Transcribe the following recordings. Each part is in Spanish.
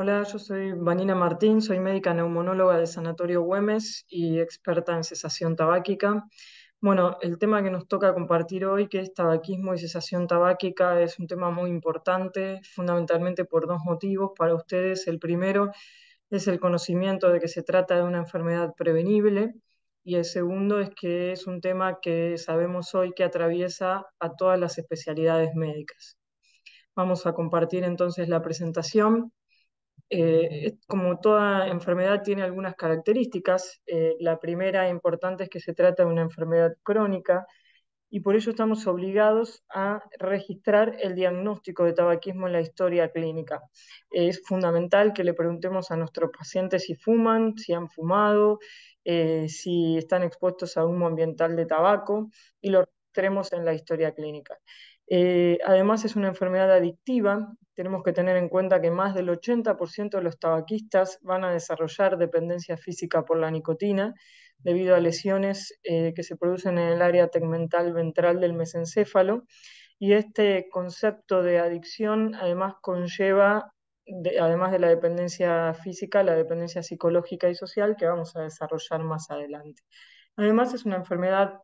Hola, yo soy Vanina Martín, soy médica neumonóloga de Sanatorio Güemes y experta en cesación tabáquica. Bueno, el tema que nos toca compartir hoy, que es tabaquismo y cesación tabáquica, es un tema muy importante, fundamentalmente por dos motivos para ustedes. El primero es el conocimiento de que se trata de una enfermedad prevenible y el segundo es que es un tema que sabemos hoy que atraviesa a todas las especialidades médicas. Vamos a compartir entonces la presentación. Eh, como toda enfermedad tiene algunas características. Eh, la primera importante es que se trata de una enfermedad crónica y por ello estamos obligados a registrar el diagnóstico de tabaquismo en la historia clínica. Eh, es fundamental que le preguntemos a nuestros pacientes si fuman, si han fumado, si están expuestos a humo ambiental de tabaco y lo registremos en la historia clínica. además es una enfermedad adictiva tenemos que tener en cuenta que más del 80% de los tabaquistas van a desarrollar dependencia física por la nicotina debido a lesiones eh, que se producen en el área tegmental ventral del mesencéfalo. Y este concepto de adicción además conlleva, además de la dependencia física, la dependencia psicológica y social que vamos a desarrollar más adelante. Además es una enfermedad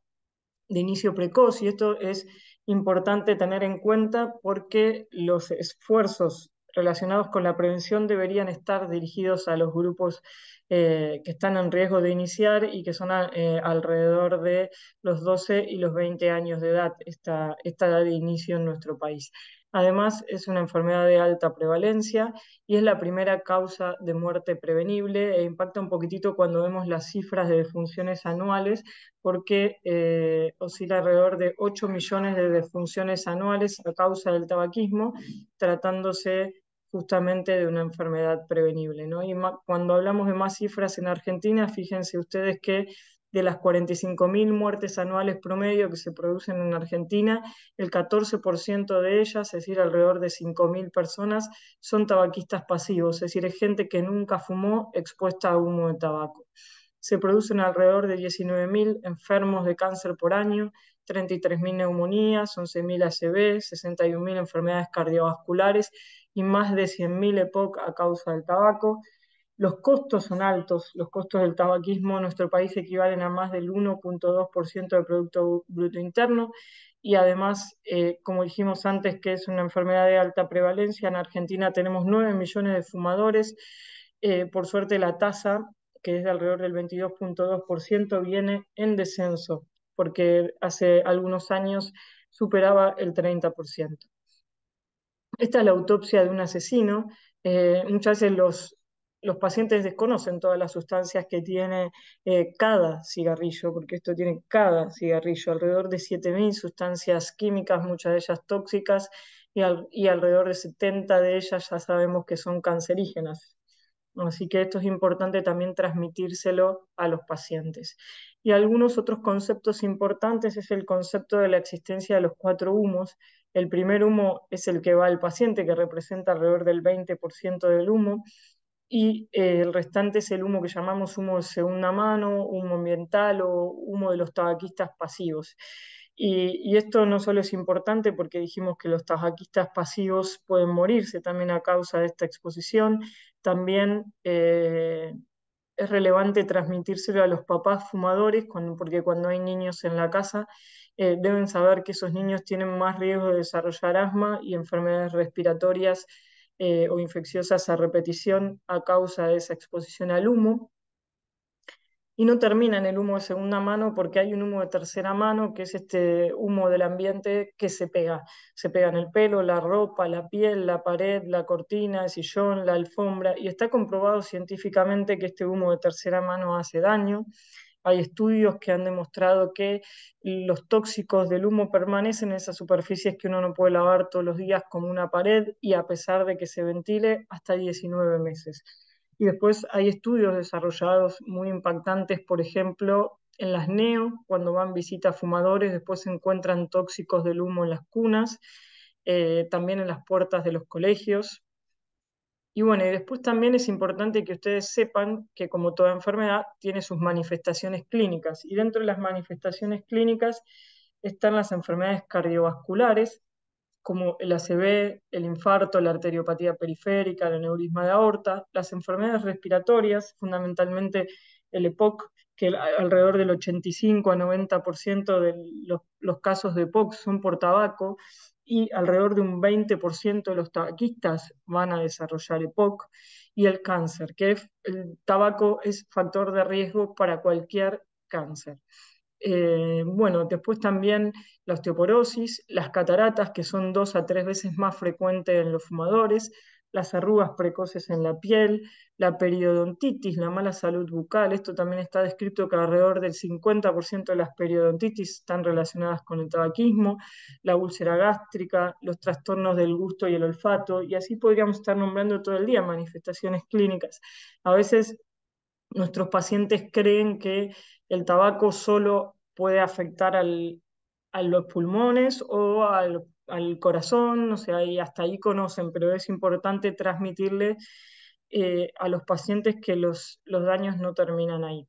de inicio precoz y esto es importante tener en cuenta porque los esfuerzos relacionados con la prevención deberían estar dirigidos a los grupos eh, que están en riesgo de iniciar y que son eh, alrededor de los 12 y los 20 años de edad, esta, esta edad de inicio en nuestro país. Además, es una enfermedad de alta prevalencia y es la primera causa de muerte prevenible e impacta un poquitito cuando vemos las cifras de defunciones anuales porque eh, oscila alrededor de 8 millones de defunciones anuales a causa del tabaquismo, tratándose justamente de una enfermedad prevenible. Y cuando hablamos de más cifras en Argentina, fíjense ustedes que de las 45.000 muertes anuales promedio que se producen en Argentina, el 14% de ellas, es decir, alrededor de 5.000 personas, son tabaquistas pasivos, es decir, gente que nunca fumó expuesta a humo de tabaco. Se producen alrededor de 19.000 enfermos de cáncer por año, 33.000 neumonías, 11.000 ACV, 61.000 enfermedades cardiovasculares y más de 100.000 EPOC a causa del tabaco. Los costos son altos, los costos del tabaquismo en nuestro país equivalen a más del 1.2% del Producto Bruto Interno y además, eh, como dijimos antes, que es una enfermedad de alta prevalencia, en Argentina tenemos 9 millones de fumadores, eh, por suerte la tasa, que es de alrededor del 22.2%, viene en descenso, porque hace algunos años superaba el 30%. Esta es la autopsia de un asesino. Eh, muchas veces los los pacientes desconocen todas las sustancias que tiene eh, cada cigarrillo, porque esto tiene cada cigarrillo, alrededor de 7.000 sustancias químicas, muchas de ellas tóxicas, y, y, alrededor de 70 de ellas ya sabemos que son cancerígenas. Así que esto es importante también transmitírselo a los pacientes. Y algunos otros conceptos importantes es el concepto de la existencia de los cuatro humos. El primer humo es el que va al paciente, que representa alrededor del 20% del humo y eh, el restante es el humo que llamamos humo de segunda mano, humo ambiental o humo de los tabaquistas pasivos. Y, esto no solo es importante porque dijimos que los tabaquistas pasivos pueden morirse también a causa de esta exposición, también eh, es relevante transmitírselo a los papás fumadores, porque cuando hay niños en la casa eh, deben saber que esos niños tienen más riesgo de desarrollar asma y enfermedades respiratorias eh, o infecciosas a repetición a causa de esa exposición al humo. Y no termina en el humo de segunda mano porque hay un humo de tercera mano, que es este humo del ambiente que se pega. Se pega en el pelo, la ropa, la piel, la pared, la cortina, el sillón, la alfombra. Y está comprobado científicamente que este humo de tercera mano hace daño. Hay estudios que han demostrado que los tóxicos del humo permanecen en esas superficies que uno no puede lavar todos los días como una pared y a pesar de que se ventile hasta 19 meses. Y después hay estudios desarrollados muy impactantes, por ejemplo, en las NEO, cuando van visitas fumadores, después se encuentran tóxicos del humo en las cunas, eh, también en las puertas de los colegios, y bueno, después también es importante que ustedes sepan que como toda enfermedad tiene sus manifestaciones clínicas y dentro de las manifestaciones clínicas están las enfermedades cardiovasculares como el ACV, el infarto, la arteriopatía periférica, el aneurisma de aorta, las enfermedades respiratorias, fundamentalmente el EPOC, que alrededor del 85 a 90% de los, los casos de EPOC son por tabaco, y alrededor de un 20% de los tabaquistas van a desarrollar EPOC y el cáncer, que el tabaco es factor de riesgo para cualquier cáncer. Eh, bueno, después también la osteoporosis, las cataratas, que son dos a tres veces más frecuentes en los fumadores, las arrugas precoces en la piel, la periodontitis, la mala salud bucal. Esto también está descrito que alrededor del 50% de las periodontitis están relacionadas con el tabaquismo, la úlcera gástrica, los trastornos del gusto y el olfato, y así podríamos estar nombrando todo el día manifestaciones clínicas. A veces nuestros pacientes creen que el tabaco solo puede afectar a los pulmones o al al corazón, no sea, hasta ahí conocen, pero es importante transmitirle eh, a los pacientes que los, los daños no terminan ahí.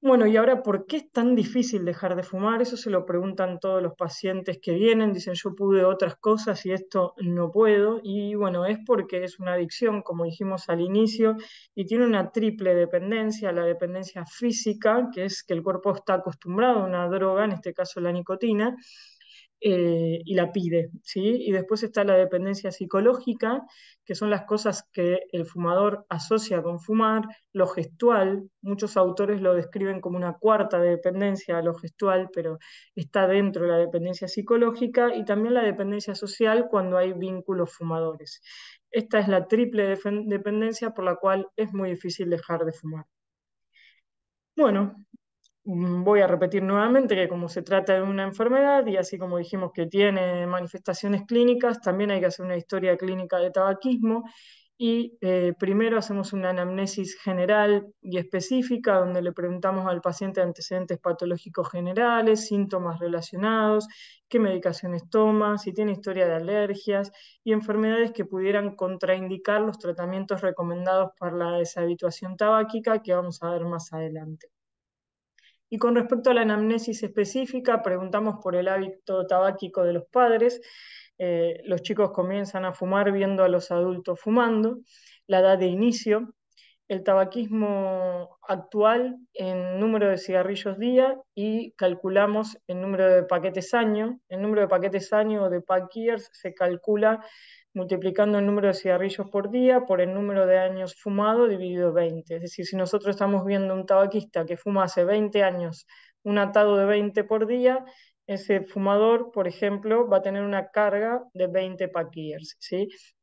Bueno, y ahora, ¿por qué es tan difícil dejar de fumar? Eso se lo preguntan todos los pacientes que vienen, dicen yo pude otras cosas y esto no puedo. Y bueno, es porque es una adicción, como dijimos al inicio, y tiene una triple dependencia, la dependencia física, que es que el cuerpo está acostumbrado a una droga, en este caso la nicotina, eh, y la pide. ¿sí? Y después está la dependencia psicológica, que son las cosas que el fumador asocia con fumar, lo gestual, muchos autores lo describen como una cuarta dependencia a lo gestual, pero está dentro de la dependencia psicológica y también la dependencia social cuando hay vínculos fumadores. Esta es la triple dependencia por la cual es muy difícil dejar de fumar. Bueno, Mm, voy a repetir nuevamente que como se trata de una enfermedad y así como dijimos que tiene manifestaciones clínicas, también hay que hacer una historia clínica de tabaquismo y eh, primero hacemos una anamnesis general y específica donde le preguntamos al paciente antecedentes patológicos generales, síntomas relacionados, qué medicaciones toma, si tiene historia de alergias y enfermedades que pudieran contraindicar los tratamientos recomendados para la deshabituación tabáquica que vamos a ver más adelante. Y con respecto a la anamnesis específica, preguntamos por el hábito tabáquico de los padres. Eh, los chicos comienzan a fumar viendo a los adultos fumando, la edad de inicio, el tabaquismo actual en número de cigarrillos día y calculamos el número de paquetes año. El número de paquetes año o de pack se calcula multiplicando el número de cigarrillos por día por el número de años fumado dividido 20. Es decir, si nosotros estamos viendo un tabaquista que fuma hace 20 años un atado de 20 por día, ese fumador, por ejemplo, va a tener una carga de 20 pack years.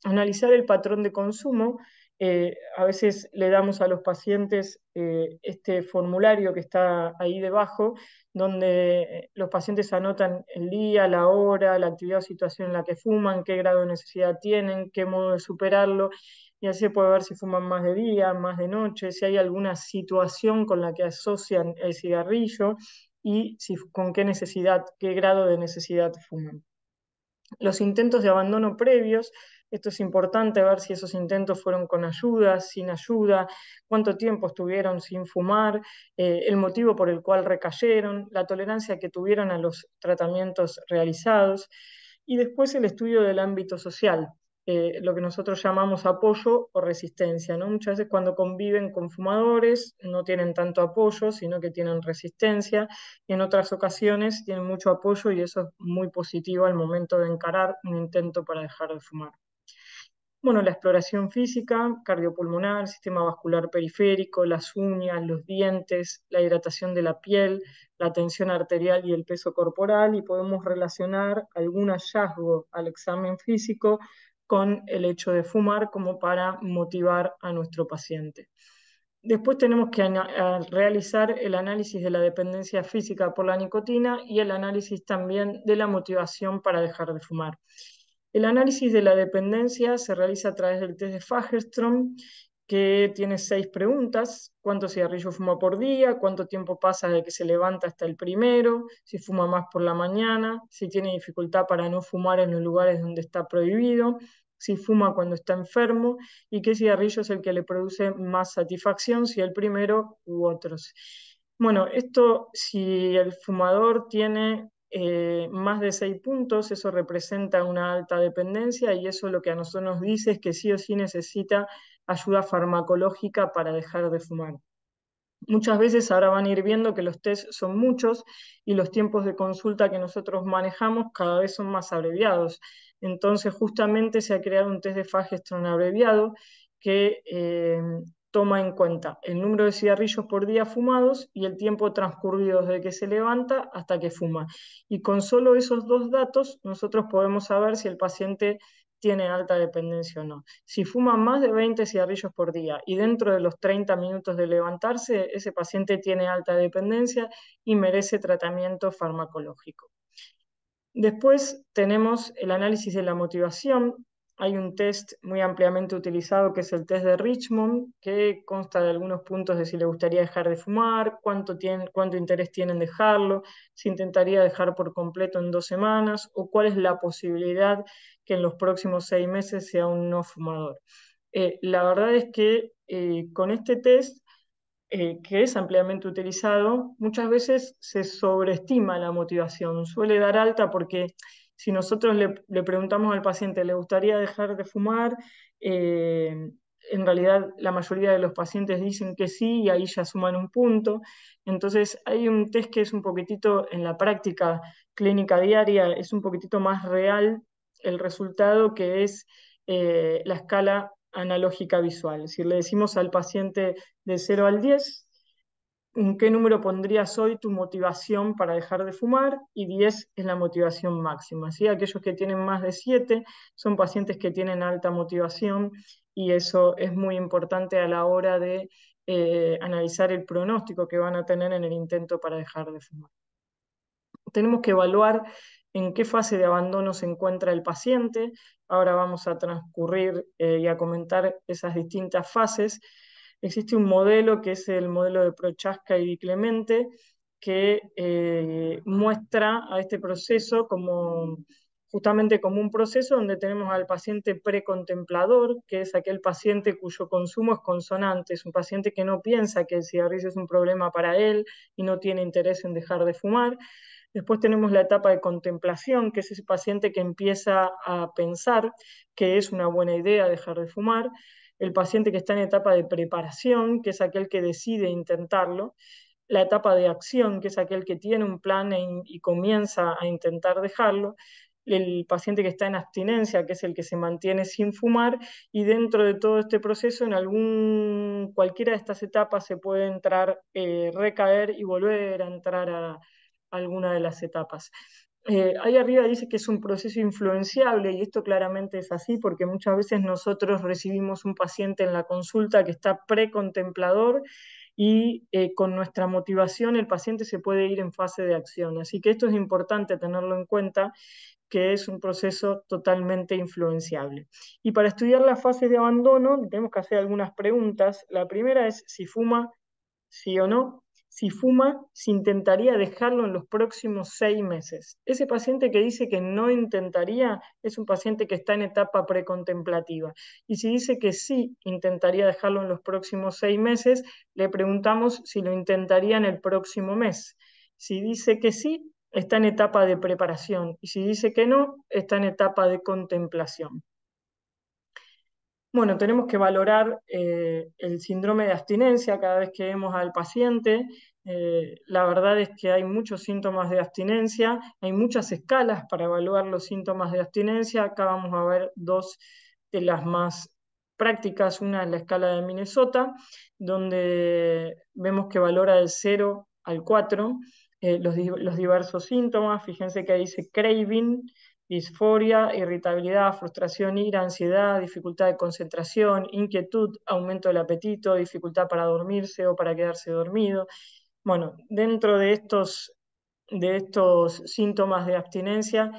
Analizar el patrón de consumo eh, a veces le damos a los pacientes eh, este formulario que está ahí debajo, donde eh, los pacientes anotan el día, la hora, la actividad o situación en la que fuman, qué grado de necesidad tienen, qué modo de superarlo, y así puede ver si fuman más de día, más de noche, si hay alguna situación con la que asocian el cigarrillo y si, con qué necesidad, qué grado de necesidad fuman. Los intentos de abandono previos, esto es importante ver si esos intentos fueron con ayuda, sin ayuda, cuánto tiempo estuvieron sin fumar, eh, el motivo por el cual recayeron, la tolerancia que tuvieron a los tratamientos realizados y después el estudio del ámbito social. Eh, lo que nosotros llamamos apoyo o resistencia. Muchas veces cuando conviven con fumadores no tienen tanto apoyo, sino que tienen resistencia. Y en otras ocasiones tienen mucho apoyo y eso es muy positivo al momento de encarar un intento para dejar de fumar. Bueno, la exploración física, cardiopulmonar, sistema vascular periférico, las uñas, los dientes, la hidratación de la piel, la tensión arterial y el peso corporal, y podemos relacionar algún hallazgo al examen físico con el hecho de fumar como para motivar a nuestro paciente. Después tenemos que realizar el análisis de la dependencia física por la nicotina y el análisis también de la motivación para dejar de fumar. El análisis de la dependencia se realiza a través del test de Fagerstrom, que tiene seis preguntas. ¿Cuánto cigarrillo fuma por día? ¿Cuánto tiempo pasa de que se levanta hasta el primero? ¿Si fuma más por la mañana? ¿Si tiene dificultad para no fumar en los lugares donde está prohibido? si fuma cuando está enfermo y qué cigarrillo es el que le produce más satisfacción, si el primero u otros. Bueno, esto si el fumador tiene eh, más de seis puntos, eso representa una alta dependencia y eso lo que a nosotros nos dice es que sí o sí necesita ayuda farmacológica para dejar de fumar. Muchas veces ahora van a ir viendo que los test son muchos y los tiempos de consulta que nosotros manejamos cada vez son más abreviados. Entonces, justamente se ha creado un test de Fagestron abreviado que eh, toma en cuenta el número de cigarrillos por día fumados y el tiempo transcurrido desde que se levanta hasta que fuma. Y con solo esos dos datos, nosotros podemos saber si el paciente tiene alta dependencia o no. Si fuma más de 20 cigarrillos por día y dentro de los 30 minutos de levantarse, ese paciente tiene alta dependencia y merece tratamiento farmacológico. Después tenemos el análisis de la motivación. Hay un test muy ampliamente utilizado que es el test de Richmond, que consta de algunos puntos de si le gustaría dejar de fumar, cuánto, tiene, cuánto interés tienen dejarlo, si intentaría dejar por completo en dos semanas o cuál es la posibilidad que en los próximos seis meses sea un no fumador. Eh, la verdad es que eh, con este test eh, que es ampliamente utilizado, muchas veces se sobreestima la motivación, suele dar alta porque si nosotros le, preguntamos al paciente, ¿le gustaría dejar de fumar? Eh, en realidad la mayoría de los pacientes dicen que sí y ahí ya suman un punto. Entonces hay un test que es un poquitito en la práctica clínica diaria, es un poquitito más real el resultado que es eh, la escala analógica visual. Si le decimos al paciente de 0 al 10, ¿en qué número pondrías hoy tu motivación para dejar de fumar? Y 10 es la motivación máxima. Aquellos que tienen más de 7 son pacientes que tienen alta motivación y eso es muy importante a la hora de eh, analizar el pronóstico que van a tener en el intento para dejar de fumar. Tenemos que evaluar en qué fase de abandono se encuentra el paciente. Ahora vamos a transcurrir eh, y a comentar esas distintas fases. Existe un modelo que es el modelo de Prochaska y Di Clemente que eh, muestra a este proceso como justamente como un proceso donde tenemos al paciente precontemplador, que es aquel paciente cuyo consumo es consonante, es un paciente que no piensa que el cigarrillo es un problema para él y no tiene interés en dejar de fumar, Después tenemos la etapa de contemplación, que es ese paciente que empieza a pensar que es una buena idea dejar de fumar. El paciente que está en etapa de preparación, que es aquel que decide intentarlo la etapa de acción, que es aquel que tiene un plan e y comienza a intentar dejarlo, el paciente que está en abstinencia, que es el que se mantiene sin fumar, y dentro de todo este proceso, en algún, cualquiera de estas etapas se puede entrar, eh, recaer y volver a entrar a, alguna de las etapas. Eh, ahí arriba dice que es un proceso influenciable y esto claramente es así porque muchas veces nosotros recibimos un paciente en la consulta que está precontemplador y eh, con nuestra motivación el paciente se puede ir en fase de acción. Así que esto es importante tenerlo en cuenta que es un proceso totalmente influenciable. Y para estudiar la fase de abandono tenemos que hacer algunas preguntas. La primera es si fuma, sí o no si fuma, si intentaría dejarlo en los próximos seis meses. Ese paciente que dice que no intentaría es un paciente que está en etapa precontemplativa. Y si dice que sí intentaría dejarlo en los próximos seis meses, le preguntamos si lo intentaría en el próximo mes. Si dice que sí, está en etapa de preparación. Y si dice que no, está en etapa de contemplación. Bueno, tenemos que valorar eh, el síndrome de abstinencia cada vez que vemos al paciente. Eh, la verdad es que hay muchos síntomas de abstinencia, hay muchas escalas para evaluar los síntomas de abstinencia. Acá vamos a ver dos de las más prácticas. Una es la escala de Minnesota, donde vemos que valora del 0 al 4 eh, los, los diversos síntomas. Fíjense que dice craving, disforia, irritabilidad, frustración, ira, ansiedad, dificultad de concentración, inquietud, aumento del apetito, dificultad para dormirse o para quedarse dormido. Bueno, dentro de estos, de estos síntomas de abstinencia,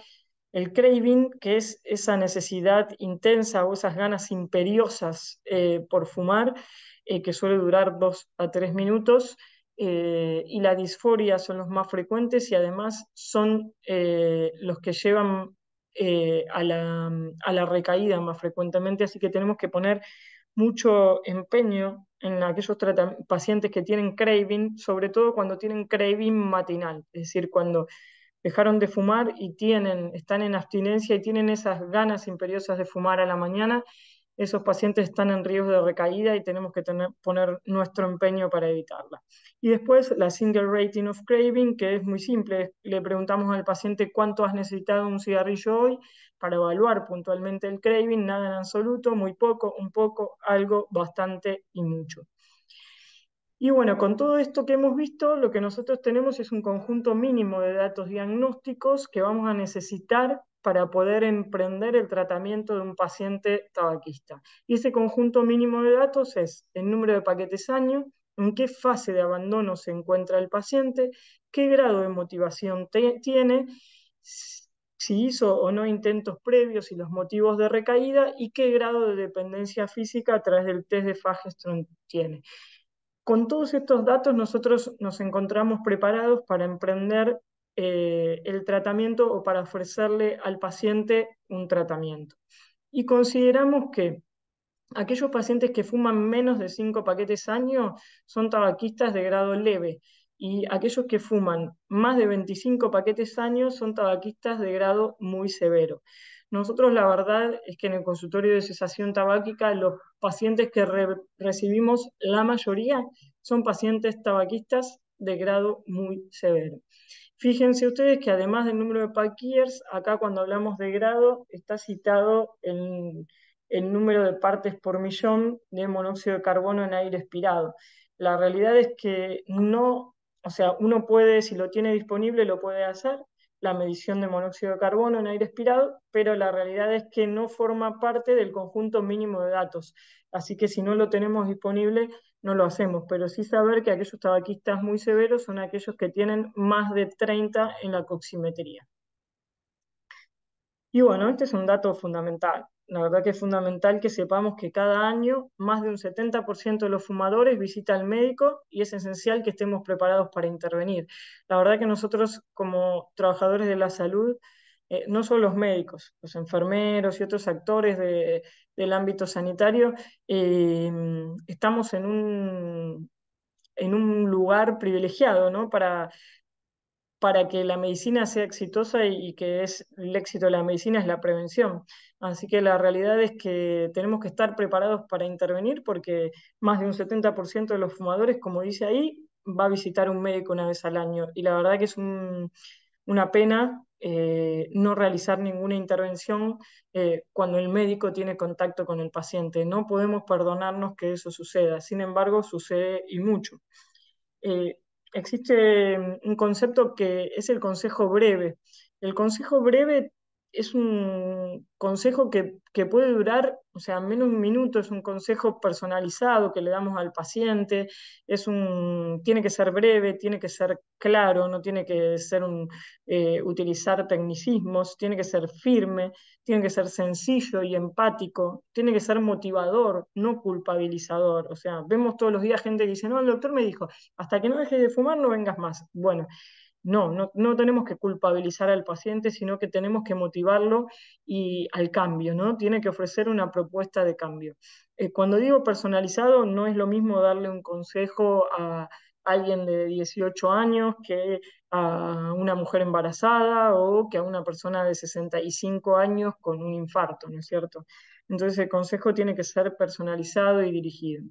el craving, que es esa necesidad intensa o esas ganas imperiosas eh, por fumar, eh, que suele durar dos a tres minutos, eh, y la disforia son los más frecuentes y además son los que llevan eh, a, la, mm, a la recaída más frecuentemente, así que tenemos que poner mucho empeño en aquellos pacientes que tienen craving, sobre todo cuando tienen craving matinal, es decir, cuando dejaron de fumar y tienen, están en abstinencia y tienen esas ganas imperiosas de fumar a la mañana esos pacientes están en riesgo de recaída y tenemos que poner nuestro empeño para evitarla. Y después la single rating of craving, que es muy simple, le preguntamos al paciente cuánto has necesitado un cigarrillo hoy para evaluar puntualmente el craving, nada en absoluto, muy poco, un poco, algo, bastante y mucho. Y bueno, con todo esto que hemos visto, lo que nosotros tenemos es un conjunto mínimo de datos diagnósticos que vamos a necesitar para poder emprender el tratamiento de un paciente tabaquista. Y ese conjunto mínimo de datos es el número de paquetes año, en qué fase de abandono se encuentra el paciente, qué grado de motivación tiene, si hizo o no intentos previos y los motivos de recaída y qué grado de dependencia física a través del test de Fagestron tiene. Con todos estos datos nosotros nos encontramos preparados para emprender eh, el tratamiento o para ofrecerle al paciente un tratamiento. Y consideramos que aquellos pacientes que fuman menos de 5 paquetes año son tabaquistas de grado leve y aquellos que fuman más de 25 paquetes años son tabaquistas de grado muy severo. Nosotros la verdad es que en el consultorio de cesación tabáquica los pacientes que recibimos, la mayoría, son pacientes tabaquistas de grado muy severo. Fíjense ustedes que además del número de pack acá cuando hablamos de grado está citado el, el número de partes por millón de monóxido de carbono en aire expirado. La realidad es que no, o sea, uno puede, si lo tiene disponible, lo puede hacer, la medición de monóxido de carbono en aire expirado, pero la realidad es que no forma parte del conjunto mínimo de datos. Así que si no lo tenemos disponible, no lo hacemos. Pero sí saber que aquellos tabaquistas muy severos son aquellos que tienen más de 30 en la coximetría. Y bueno, este es un dato fundamental la verdad que es fundamental que sepamos que cada año más de un 70% de los fumadores visita al médico y es esencial que estemos preparados para intervenir. La verdad que nosotros como trabajadores de la salud, eh, no solo los médicos, los enfermeros y otros actores del ámbito sanitario, em, estamos en un, en un lugar privilegiado ¿no? para, para que la medicina sea exitosa y, que es el éxito de la medicina es la prevención. Así que la realidad es que tenemos que estar preparados para intervenir porque más de un 70% de los fumadores, como dice ahí, va a visitar un médico una vez al año. Y la verdad que es una pena eh, no realizar ninguna intervención eh, cuando el médico tiene contacto con el paciente. No podemos perdonarnos que eso suceda. Sin embargo, sucede y mucho. Eh, existe un concepto que es el consejo breve. El consejo breve es un consejo que, puede durar, o sea, menos un minuto, es un consejo personalizado que le damos al paciente, es un, tiene que ser breve, tiene que ser claro, no tiene que ser un, eh, utilizar tecnicismos, tiene que ser firme, tiene que ser sencillo y empático, tiene que ser motivador, no culpabilizador. O sea, vemos todos los días gente que dice, no, el doctor me dijo, hasta que no dejes de fumar no vengas más. Bueno, no, no, tenemos que culpabilizar al paciente, sino que tenemos que motivarlo y al cambio, ¿no? Tiene que ofrecer una propuesta de cambio. Eh, cuando digo personalizado, no es lo mismo darle un consejo a alguien de 18 años que a una mujer embarazada o que a una persona de 65 años con un infarto, ¿no es cierto? Entonces el consejo tiene que ser personalizado y dirigido.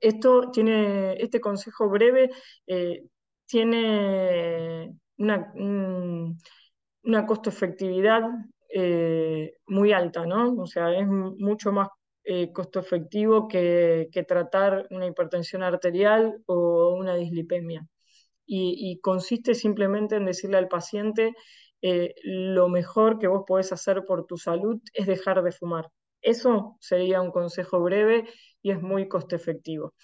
Esto tiene, este consejo breve eh, tiene una, mm, una costo efectividad eh, muy alta, ¿no? O sea, es mucho más eh, costo efectivo que, tratar una hipertensión arterial o una dislipemia. Y, consiste simplemente en decirle al paciente, eh, lo mejor que vos podés hacer por tu salud es dejar de fumar. Eso sería un consejo breve y es muy costo efectivo.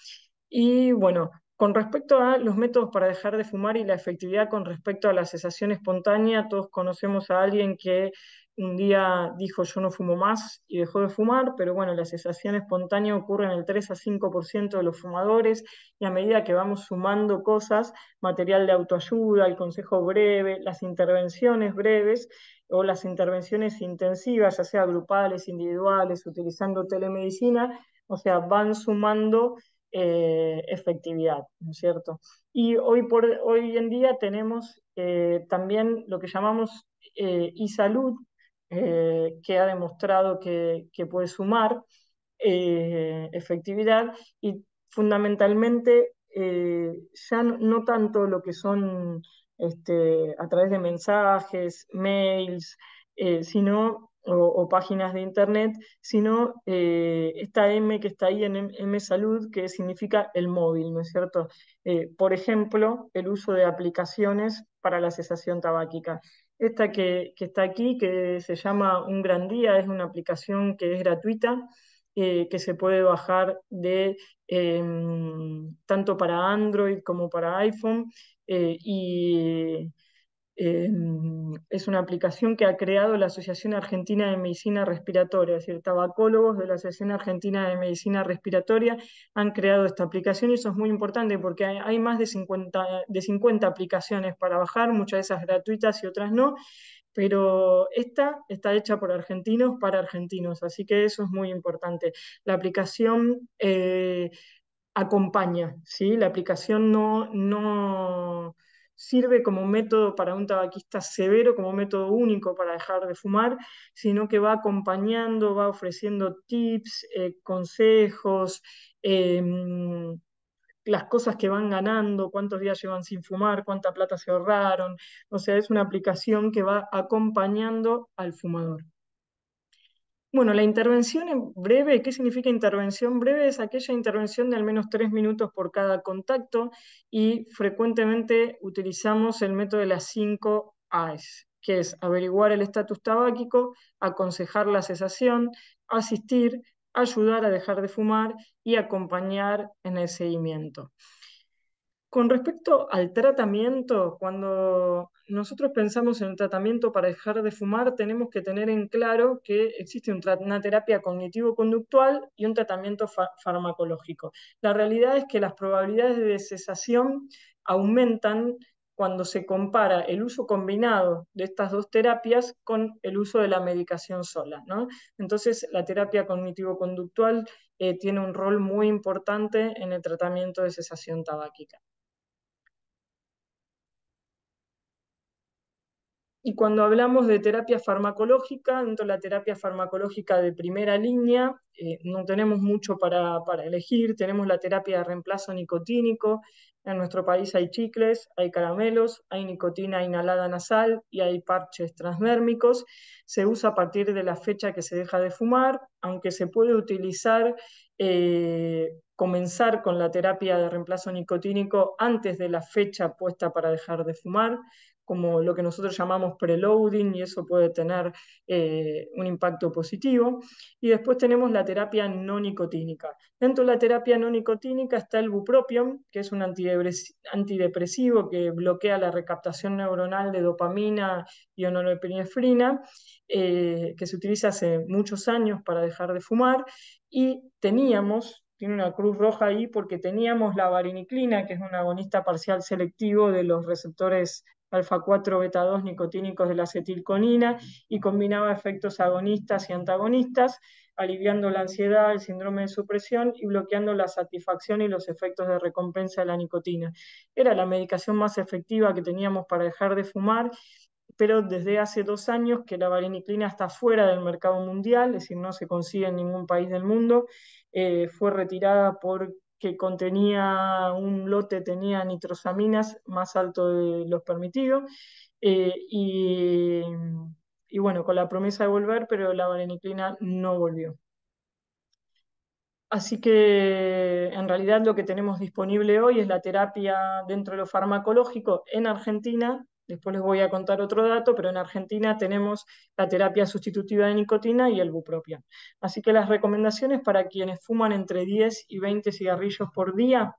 Y bueno, con respecto a los métodos para dejar de fumar y la efectividad con respecto a la cesación espontánea, todos conocemos a alguien que un día dijo yo no fumo más y dejó de fumar, pero bueno, la cesación espontánea ocurre en el 3 a 5% de los fumadores y a medida que vamos sumando cosas, material de autoayuda, el consejo breve, las intervenciones breves o las intervenciones intensivas, ya sea grupales, individuales, utilizando telemedicina, o sea, van sumando eh, efectividad, ¿no es cierto? Y hoy, por, hoy en día tenemos eh, también lo que llamamos eh, e-salud, que ha demostrado que, puede sumar efectividad y fundamentalmente ya no, tanto lo que son este, a través de mensajes, mails, sino o, páginas de internet, sino eh, esta M que está ahí en M Salud, que significa el móvil, ¿no es cierto? Eh, por ejemplo, el uso de aplicaciones para la cesación tabáquica. Esta que, está aquí, que se llama Un Gran Día, es una aplicación que es gratuita, eh, que se puede bajar de em, tanto para Android como para iPhone. y es una aplicación que ha creado la Asociación Argentina de Medicina Respiratoria, es decir, tabacólogos de la Asociación Argentina de Medicina Respiratoria han creado esta aplicación y eso es muy importante porque hay, más de 50, de aplicaciones para bajar, muchas de esas gratuitas y otras no, pero esta está hecha por argentinos para argentinos, así que eso es muy importante. La aplicación... Eh, acompaña, ¿sí? La aplicación no, no, sirve como método para un tabaquista severo, como método único para dejar de fumar, sino que va acompañando, va ofreciendo tips, eh, consejos, em, las cosas que van ganando, cuántos días llevan sin fumar, cuánta plata se ahorraron. O sea, es una aplicación que va acompañando al fumador. Bueno, la intervención en breve, ¿qué significa intervención breve? Es aquella intervención de al menos tres minutos por cada contacto y frecuentemente utilizamos el método de las cinco A's, que es averiguar el estatus tabáquico, aconsejar la cesación, asistir, ayudar a dejar de fumar y acompañar en el seguimiento. Con respecto al tratamiento, cuando nosotros pensamos en un tratamiento para dejar de fumar, tenemos que tener en claro que existe una terapia cognitivo-conductual y un tratamiento farmacológico. La realidad es que las probabilidades de cesación aumentan cuando se compara el uso combinado de estas dos terapias con el uso de la medicación sola. Entonces, la terapia cognitivo-conductual eh, tiene un rol muy importante en el tratamiento de cesación tabáquica. Y cuando hablamos de terapia farmacológica, dentro de la terapia farmacológica de primera línea, eh, no tenemos mucho para, elegir. Tenemos la terapia de reemplazo nicotínico. En nuestro país hay chicles, hay caramelos, hay nicotina inhalada nasal y hay parches transdérmicos. Se usa a partir de la fecha que se deja de fumar, aunque se puede utilizar, eh, comenzar con la terapia de reemplazo nicotínico antes de la fecha puesta para dejar de fumar como lo que nosotros llamamos preloading, y eso puede tener eh, un impacto positivo. Y después tenemos la terapia no nicotínica. Dentro de la terapia no nicotínica está el bupropion, que es un antidepresivo que bloquea la recaptación neuronal de dopamina y onolepinefrina, eh, que se utiliza hace muchos años para dejar de fumar. Y teníamos tiene una cruz roja ahí porque teníamos la variniclina, que es un agonista parcial selectivo de los receptores alfa 4 beta 2 nicotínicos de la acetilconina, y combinaba efectos agonistas y antagonistas, aliviando la ansiedad, el síndrome de supresión y bloqueando la satisfacción y los efectos de recompensa de la nicotina. Era la medicación más efectiva que teníamos para dejar de fumar pero desde hace dos años que la vareniclina está fuera del mercado mundial, es decir, no se consigue en ningún país del mundo, eh, fue retirada por que contenía un lote, tenía nitrosaminas más alto de los permitidos. Eh, y, y, bueno, con la promesa de volver, pero la valeniclina no volvió. Así que en realidad lo que tenemos disponible hoy es la terapia dentro de lo farmacológico en Argentina Después les voy a contar otro dato, pero en Argentina tenemos la terapia sustitutiva de nicotina y el bupropión. Así que las recomendaciones para quienes fuman entre 10 y 20 cigarrillos por día,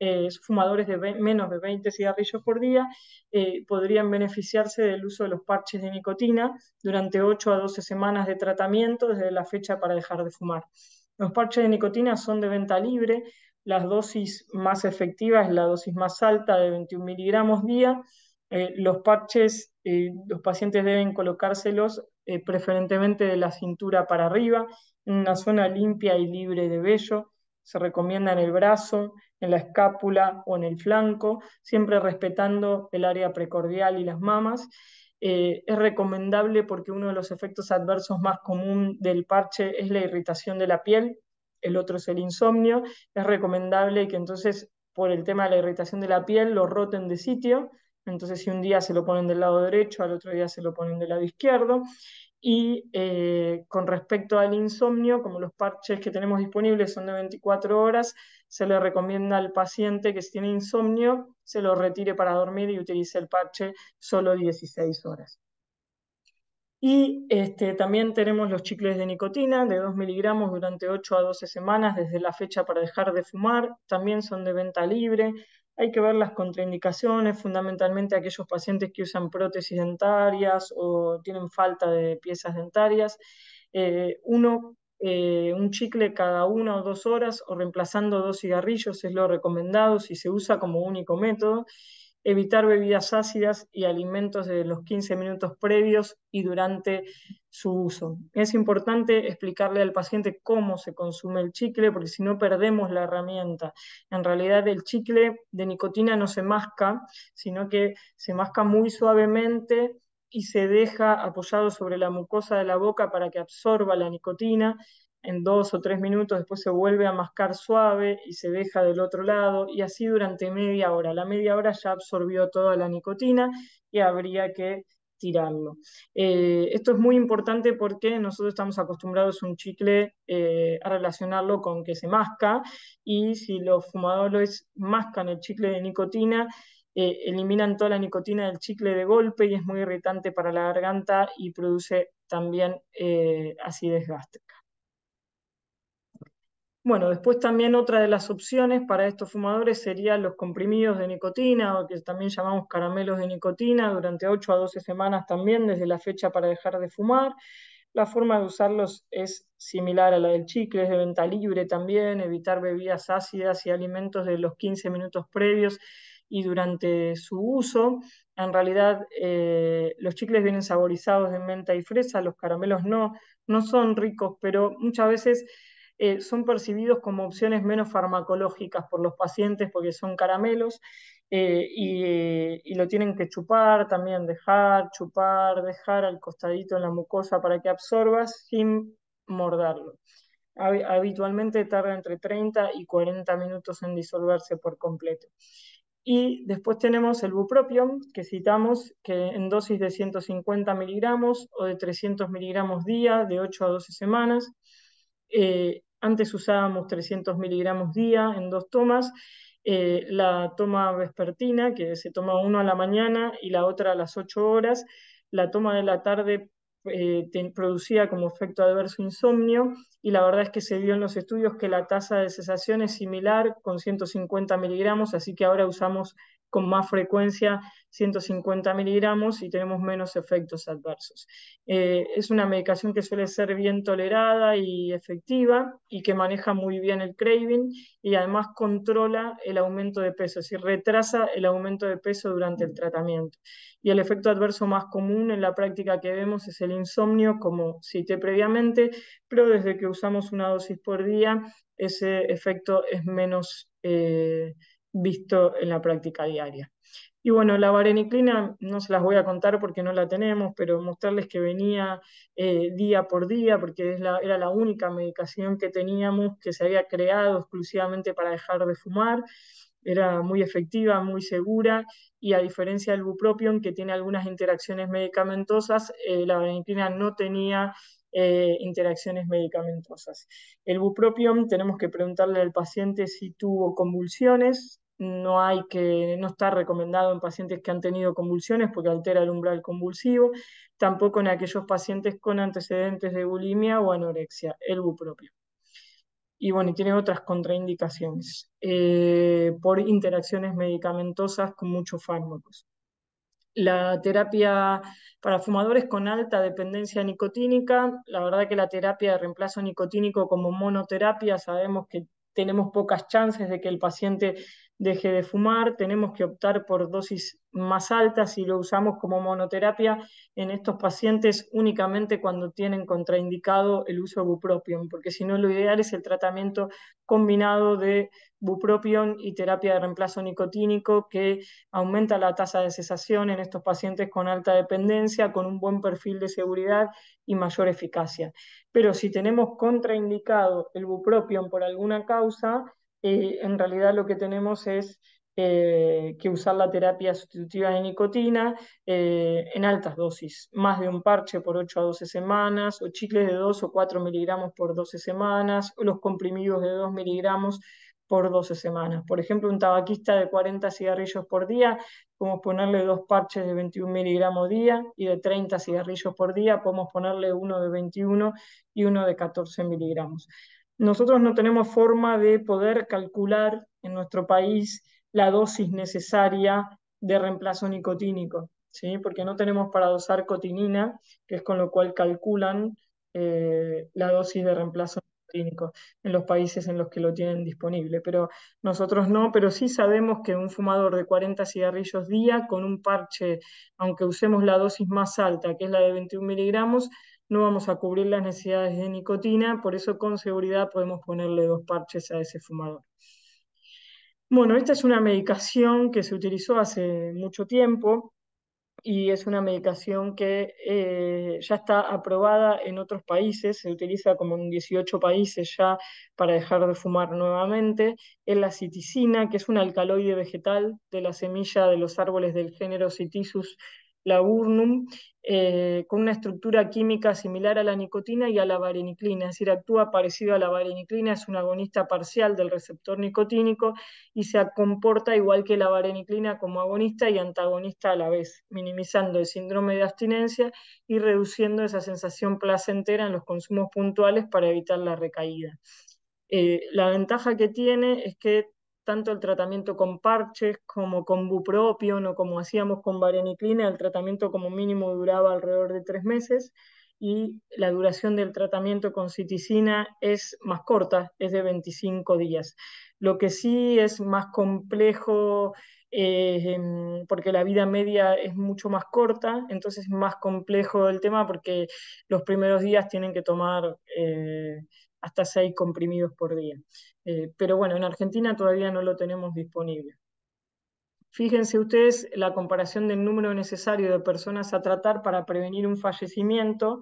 eh, fumadores de menos de 20 cigarrillos por día, eh, podrían beneficiarse del uso de los parches de nicotina durante 8 a 12 semanas de tratamiento desde la fecha para dejar de fumar. Los parches de nicotina son de venta libre, las dosis más efectivas es la dosis más alta de 21 miligramos día eh, los parches, eh, los pacientes deben colocárselos eh, preferentemente de la cintura para arriba, en una zona limpia y libre de vello. Se recomienda en el brazo, en la escápula o en el flanco, siempre respetando el área precordial y las mamas. es recomendable porque uno de los efectos adversos más común del parche es la irritación de la piel, el otro es el insomnio. Es recomendable que entonces por el tema de la irritación de la piel lo roten de sitio entonces, si un día se lo ponen del lado derecho, al otro día se lo ponen del lado izquierdo. Y eh, con respecto al insomnio, como los parches que tenemos disponibles son de 24 horas, se le recomienda al paciente que si tiene insomnio, se lo retire para dormir y utilice el parche solo 16 horas. Y este, también tenemos los chicles de nicotina de 2 miligramos durante 8 a 12 semanas desde la fecha para dejar de fumar. También son de venta libre. Hay que ver las contraindicaciones, fundamentalmente aquellos pacientes que usan prótesis dentarias o tienen falta de piezas dentarias. Eh, uno, eh, un chicle cada una o dos horas o reemplazando dos cigarrillos es lo recomendado si se usa como único método evitar bebidas ácidas y alimentos de los 15 minutos previos y durante su uso. Es importante explicarle al paciente cómo se consume el chicle, porque si no perdemos la herramienta. En realidad el chicle de nicotina no se masca, sino que se masca muy suavemente y se deja apoyado sobre la mucosa de la boca para que absorba la nicotina en dos o tres minutos, después se vuelve a mascar suave y se deja del otro lado y así durante media hora. La media hora ya absorbió toda la nicotina y habría que tirarlo. Eh, esto es muy importante porque nosotros estamos acostumbrados a un chicle eh, a relacionarlo con que se masca y si los fumadores mascan el chicle de nicotina, eh, eliminan toda la nicotina del chicle de golpe y es muy irritante para la garganta y produce también acidez gástrica. Bueno, después también otra de las opciones para estos fumadores serían los comprimidos de nicotina, o que también llamamos caramelos de nicotina, durante 8 a 12 semanas también desde la fecha para dejar de fumar. La forma de usarlos es similar a la del chicle, es de venta libre también, evitar bebidas ácidas y alimentos de los 15 minutos previos y durante su uso. En realidad, eh, los chicles vienen saborizados de menta y fresa, los caramelos no, no son ricos, pero muchas veces eh, son percibidos como opciones menos farmacológicas por los pacientes porque son caramelos eh, eh, y, lo tienen que chupar también, dejar, chupar, dejar al costadito en la mucosa para que absorbas sin morderlo. Habitualmente tarda entre 30 y 40 minutos en disolverse por completo. Y después tenemos el bupropion, que citamos, que en dosis de 150 miligramos o de 300 miligramos día, de 8 a 12 semanas. Antes usábamos 300 miligramos día en dos tomas. Eh, la toma vespertina, que se toma uno a la mañana y la otra a las 8 horas. La toma de la tarde eh, producía como efecto adverso insomnio y la verdad es que se vio en los estudios que la tasa de cesación es similar con 150 miligramos, así que ahora usamos con más frecuencia 150 miligramos y tenemos menos efectos adversos. Eh, es una medicación que suele ser bien tolerada y efectiva y que maneja muy bien el craving y además controla el aumento de peso, es decir, retrasa el aumento de peso durante el tratamiento. Y el efecto adverso más común en la práctica que vemos es el insomnio, como cité previamente, pero desde que usamos una dosis por día, ese efecto es menos... Eh, visto en la práctica diaria. Y bueno, la vareniclina no se las voy a contar porque no la tenemos, pero mostrarles que venía eh, día por día, porque es la, era la única medicación que teníamos que se había creado exclusivamente para dejar de fumar. Era muy efectiva, muy segura, y a diferencia del bupropion, que tiene algunas interacciones medicamentosas, eh, la vareniclina no tenía eh, interacciones medicamentosas. El bupropión tenemos que preguntarle al paciente si tuvo convulsiones, no hay que, no está recomendado en pacientes que han tenido convulsiones porque altera el umbral convulsivo, tampoco en aquellos pacientes con antecedentes de bulimia o anorexia, el bupropión. Y bueno, y tiene otras contraindicaciones eh, por interacciones medicamentosas con muchos fármacos la terapia para fumadores con alta dependencia nicotínica. La verdad que la terapia de reemplazo nicotínico como monoterapia sabemos que tenemos pocas chances de que el paciente deje de fumar, tenemos que optar por dosis más altas y lo usamos como monoterapia en estos pacientes únicamente cuando tienen contraindicado el uso de bupropion, porque si no lo ideal es el tratamiento combinado de bupropion y terapia de reemplazo nicotínico que aumenta la tasa de cesación en estos pacientes con alta dependencia, con un buen perfil de seguridad y mayor eficacia. Pero si tenemos contraindicado el bupropion por alguna causa, eh, en realidad lo que tenemos es eh, que usar la terapia sustitutiva de nicotina eh, en altas dosis, más de un parche por 8 a 12 semanas, o chicles de 2 o 4 miligramos por 12 semanas, o los comprimidos de 2 miligramos por 12 semanas. Por ejemplo, un tabaquista de 40 cigarrillos por día, podemos ponerle dos parches de 21 miligramos día y de 30 cigarrillos por día, podemos ponerle uno de 21 y uno de 14 miligramos. Nosotros no tenemos forma de poder calcular en nuestro país la dosis necesaria de reemplazo nicotínico, ¿sí? porque no tenemos para dosar cotinina, que es con lo cual calculan eh, la dosis de reemplazo nicotínico en los países en los que lo tienen disponible. Pero nosotros no, pero sí sabemos que un fumador de 40 cigarrillos día con un parche, aunque usemos la dosis más alta, que es la de 21 miligramos, no vamos a cubrir las necesidades de nicotina, por eso con seguridad podemos ponerle dos parches a ese fumador. Bueno, esta es una medicación que se utilizó hace mucho tiempo y es una medicación que eh, ya está aprobada en otros países, se utiliza como en 18 países ya para dejar de fumar nuevamente. Es la citicina, que es un alcaloide vegetal de la semilla de los árboles del género Citisus laburnum eh, con una estructura química similar a la nicotina y a la vareniclina, es decir, actúa parecido a la vareniclina, es un agonista parcial del receptor nicotínico y se comporta igual que la vareniclina como agonista y antagonista a la vez, minimizando el síndrome de abstinencia y reduciendo esa sensación placentera en los consumos puntuales para evitar la recaída. Eh, la ventaja que tiene es que tanto el tratamiento con parches como con bupropion o como hacíamos con vareniclina, el tratamiento como mínimo duraba alrededor de tres meses y la duración del tratamiento con citicina es más corta, es de 25 días. Lo que sí es más complejo, eh, em, porque la vida media es mucho más corta, entonces más complejo el tema porque los primeros días tienen que tomar eh, hasta seis comprimidos por día. Eh, pero bueno, en Argentina todavía no lo tenemos disponible. Fíjense ustedes la comparación del número necesario de personas a tratar para prevenir un fallecimiento.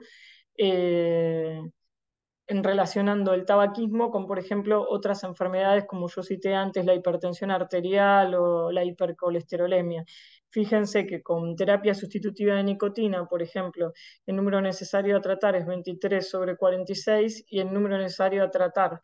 Eh, en relacionando el tabaquismo con, por ejemplo, otras enfermedades como yo cité antes, la hipertensión arterial o la hipercolesterolemia. Fíjense que con terapia sustitutiva de nicotina, por ejemplo, el número necesario a tratar es 23 sobre 46 y el número necesario a tratar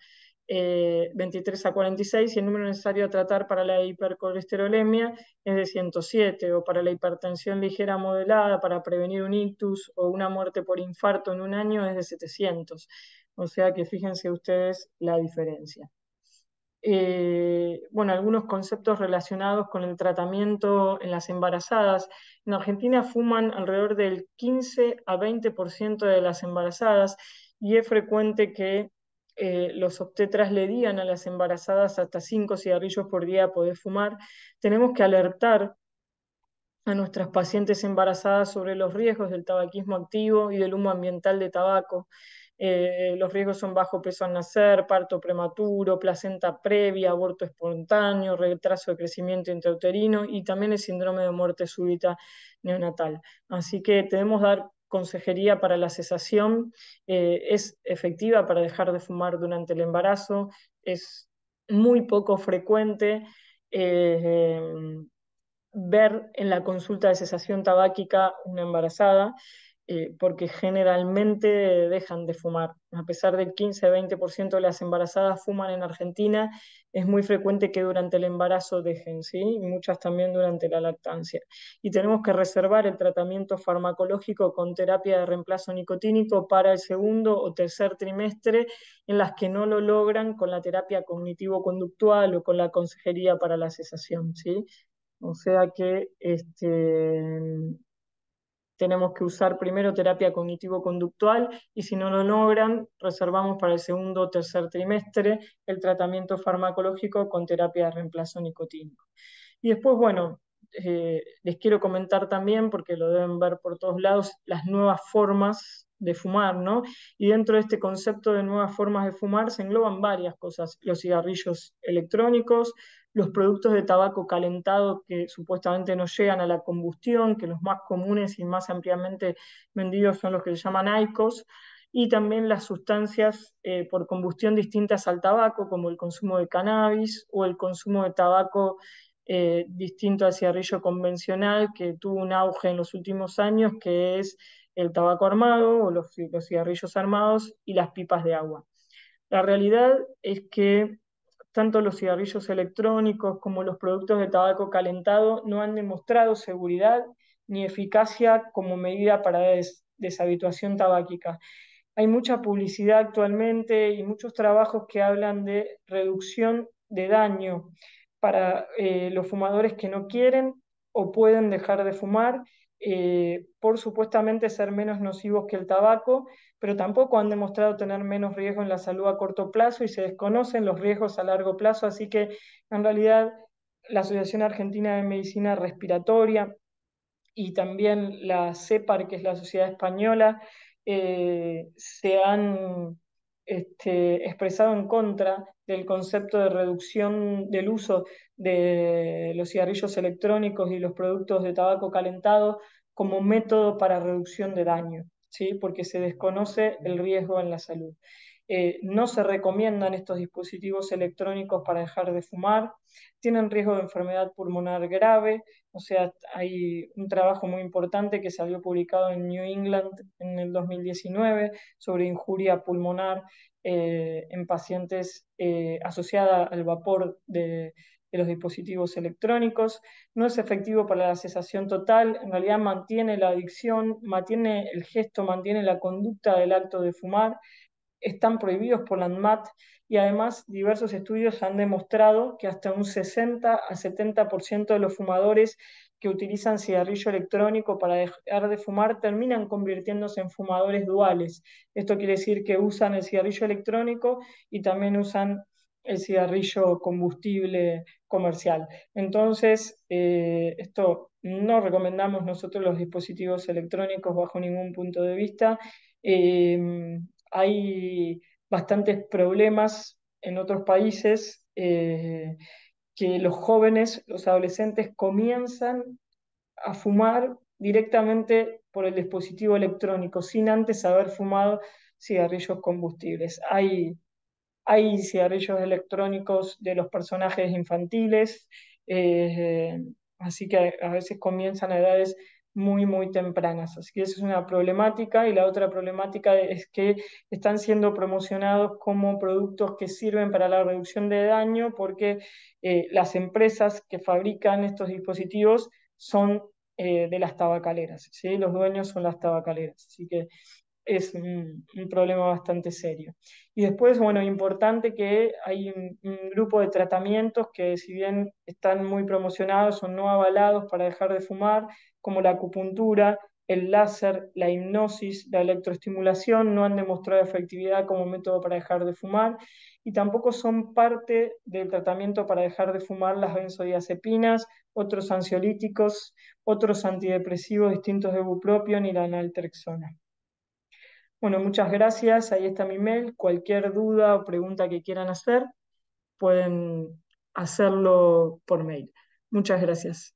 23 eh, a 46 y el número necesario a tratar para la hipercolesterolemia es de 107 o para la hipertensión ligera modelada para prevenir un ictus o una muerte por infarto en un año es de 700. O sea que fíjense ustedes la diferencia. Eh, bueno, algunos conceptos relacionados con el tratamiento en las embarazadas. En Argentina fuman alrededor del 15 a 20% de las embarazadas y es frecuente que eh, los obstetras le digan a las embarazadas hasta 5 cigarrillos por día poder fumar. Tenemos que alertar a nuestras pacientes embarazadas sobre los riesgos del tabaquismo activo y del humo ambiental de tabaco. Eh, los riesgos son bajo peso al nacer, parto prematuro, placenta previa, aborto espontáneo, retraso de crecimiento intrauterino y también el síndrome de muerte súbita neonatal. Así que debemos dar consejería para la cesación, eh, es efectiva para dejar de fumar durante el embarazo, es muy poco frecuente. Eh, ver en la consulta de cesación tabáquica una embarazada eh, porque generalmente dejan de fumar. A pesar del 15-20% de las embarazadas fuman en Argentina, es muy frecuente que durante el embarazo dejen, ¿sí? Y muchas también durante la lactancia. Y tenemos que reservar el tratamiento farmacológico con terapia de reemplazo nicotínico para el segundo o tercer trimestre en las que no lo logran con la terapia cognitivo-conductual o con la consejería para la cesación, ¿sí? O sea que este, tenemos que usar primero terapia cognitivo-conductual y si no lo logran, reservamos para el segundo o tercer trimestre el tratamiento farmacológico con terapia de reemplazo nicotínico. Y después, bueno, eh, les quiero comentar también, porque lo deben ver por todos lados, las nuevas formas de fumar, ¿no? Y dentro de este concepto de nuevas formas de fumar se engloban varias cosas, los cigarrillos electrónicos, los productos de tabaco calentado que supuestamente no llegan a la combustión, que los más comunes y más ampliamente vendidos son los que se llaman ICOS, y también las sustancias eh, por combustión distintas al tabaco, como el consumo de cannabis o el consumo de tabaco eh, distinto al cigarrillo convencional, que tuvo un auge en los últimos años, que es el tabaco armado o los cigarrillos armados y las pipas de agua. La realidad es que tanto los cigarrillos electrónicos como los productos de tabaco calentado no han demostrado seguridad ni eficacia como medida para deshabituación tabáquica. Hay mucha publicidad actualmente y muchos trabajos que hablan de reducción de daño para eh, los fumadores que no quieren o pueden dejar de fumar eh, por supuestamente ser menos nocivos que el tabaco, pero tampoco han demostrado tener menos riesgo en la salud a corto plazo y se desconocen los riesgos a largo plazo, así que en realidad la Asociación Argentina de Medicina Respiratoria y también la CEPAR, que es la Sociedad Española, eh, se han este, expresado en contra del concepto de reducción del uso de los cigarrillos electrónicos y los productos de tabaco calentado como método para reducción de daño. ¿sí? porque se desconoce el riesgo en la salud. Eh, no se recomiendan estos dispositivos electrónicos para dejar de fumar, tienen riesgo de enfermedad pulmonar grave, o sea, hay un trabajo muy importante que salió publicado en New England en el 2019 sobre injuria pulmonar eh, en pacientes eh, asociada al vapor de, los dispositivos electrónicos, no es efectivo para la cesación total, en realidad mantiene la adicción, mantiene el gesto, mantiene la conducta del acto de fumar, están prohibidos por la ANMAT y además diversos estudios han demostrado que hasta un 60 a 70% de los fumadores que utilizan cigarrillo electrónico para dejar de fumar terminan convirtiéndose en fumadores duales. Esto quiere decir que usan el cigarrillo electrónico y también usan el cigarrillo combustible comercial. Entonces, eh, esto no recomendamos nosotros los dispositivos electrónicos bajo ningún punto de vista. Em, hay bastantes problemas en otros países eh, que los jóvenes, los adolescentes comienzan a fumar directamente por el dispositivo electrónico, sin antes haber fumado cigarrillos combustibles. Hay hay cigarrillos electrónicos de los personajes infantiles, eh, así que a veces comienzan a edades muy, muy tempranas. Así que esa es una problemática. Y la otra problemática es que están siendo promocionados como productos que sirven para la reducción de daño porque eh, las empresas que fabrican estos dispositivos son eh, de las tabacaleras. ¿sí? Los dueños son las tabacaleras. Así que es un, problema bastante serio. Y después, bueno, importante que hay un, grupo de tratamientos que si bien están muy promocionados son no avalados para dejar de fumar, como la acupuntura, el láser, la hipnosis, la electroestimulación, no han demostrado efectividad como método para dejar de fumar y tampoco son parte del tratamiento para dejar de fumar las benzodiazepinas, otros ansiolíticos, otros antidepresivos distintos de bupropion y la naltrexona. Bueno, muchas gracias. Ahí está mi mail. Cualquier duda o pregunta que quieran hacer, pueden hacerlo por mail. Muchas gracias.